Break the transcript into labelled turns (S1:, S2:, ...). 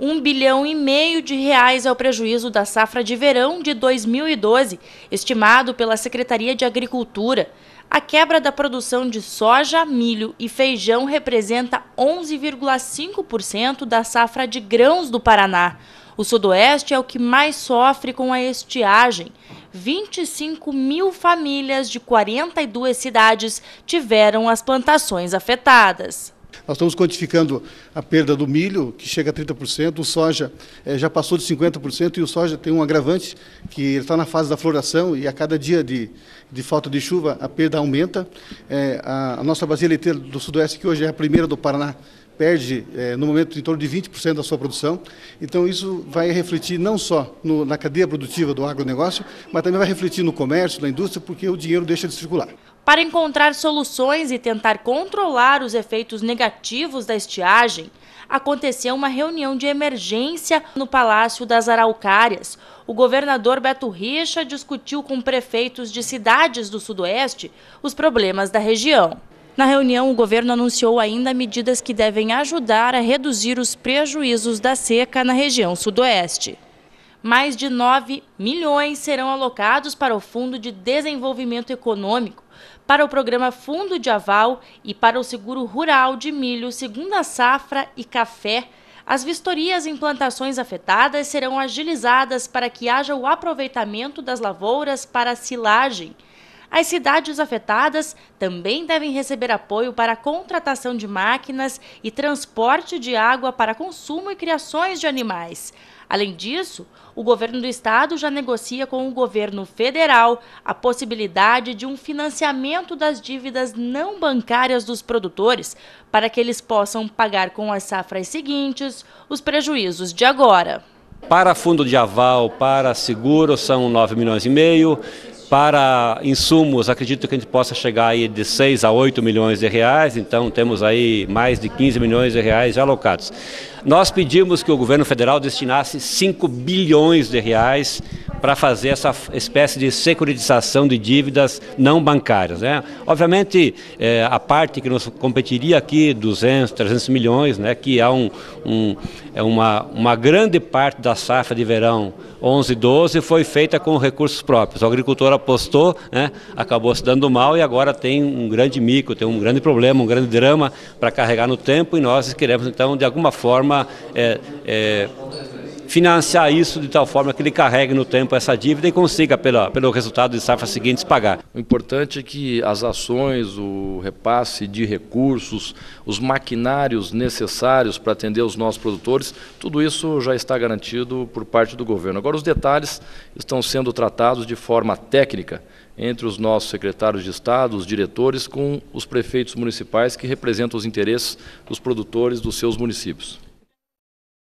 S1: 1 bilhão e meio de reais é o prejuízo da safra de verão de 2012, estimado pela Secretaria de Agricultura. A quebra da produção de soja, milho e feijão representa 11,5% da safra de grãos do Paraná. O Sudoeste é o que mais sofre com a estiagem. 25 mil famílias de 42 cidades tiveram as plantações afetadas.
S2: Nós estamos quantificando a perda do milho, que chega a 30%, o soja eh, já passou de 50%, e o soja tem um agravante, que ele está na fase da floração, e a cada dia de, de falta de chuva, a perda aumenta. Eh, a, a, nossa bacia leiteira do Sudoeste, que hoje é a primeira do Paraná, perde, eh, no momento, em torno de 20% da sua produção. Então, isso vai refletir não só no, na cadeia produtiva do agronegócio, mas também vai refletir no comércio, na indústria, porque o dinheiro deixa de circular.
S1: Para encontrar soluções e tentar controlar os efeitos negativos da estiagem, aconteceu uma reunião de emergência no Palácio das Araucárias. O governador Beto Richa discutiu com prefeitos de cidades do Sudoeste os problemas da região. Na reunião, o governo anunciou ainda medidas que devem ajudar a reduzir os prejuízos da seca na região Sudoeste mais de 9 milhões serão alocados para o Fundo de Desenvolvimento Econômico, para o programa Fundo de Aval e para o Seguro Rural de Milho, Segunda Safra e Café. As vistorias em plantações afetadas serão agilizadas para que haja o aproveitamento das lavouras para silagem. As cidades afetadas também devem receber apoio para a contratação de máquinas e transporte de água para consumo e criações de animais. Além disso, o governo do estado já negocia com o governo federal a possibilidade de um financiamento das dívidas não bancárias dos produtores para que eles possam pagar com as safras seguintes os prejuízos de agora.
S3: Para fundo de aval, para seguro, são 9 milhões e meio. Para insumos, acredito que a gente possa chegar aí de 6 a 8 milhões de reais, então temos aí mais de 15 milhões de reais já alocados. Nós pedimos que o governo federal destinasse 5 bilhões de reais para fazer essa espécie de securitização de dívidas não bancárias. Né? Obviamente, é, a parte que nos competiria aqui, 200, 300 milhões, né, que há é um, um, é uma, uma grande parte da safra de verão 11 12 foi feita com recursos próprios. O agricultor apostou, né, acabou se dando mal e agora tem um grande mico, tem um grande problema, um grande drama para carregar no tempo e nós queremos, então, de alguma forma, é, é, financiar isso de tal forma que ele carregue no tempo essa dívida e consiga, pela, pelo resultado de safra seguintes, pagar. O importante é que as ações, o repasse de recursos, os maquinários necessários para atender os nossos produtores, tudo isso já está garantido por parte do governo. Agora, os detalhes estão sendo tratados de forma técnica entre os nossos secretários de Estado, os diretores, com os prefeitos municipais que representam os interesses dos produtores dos seus municípios.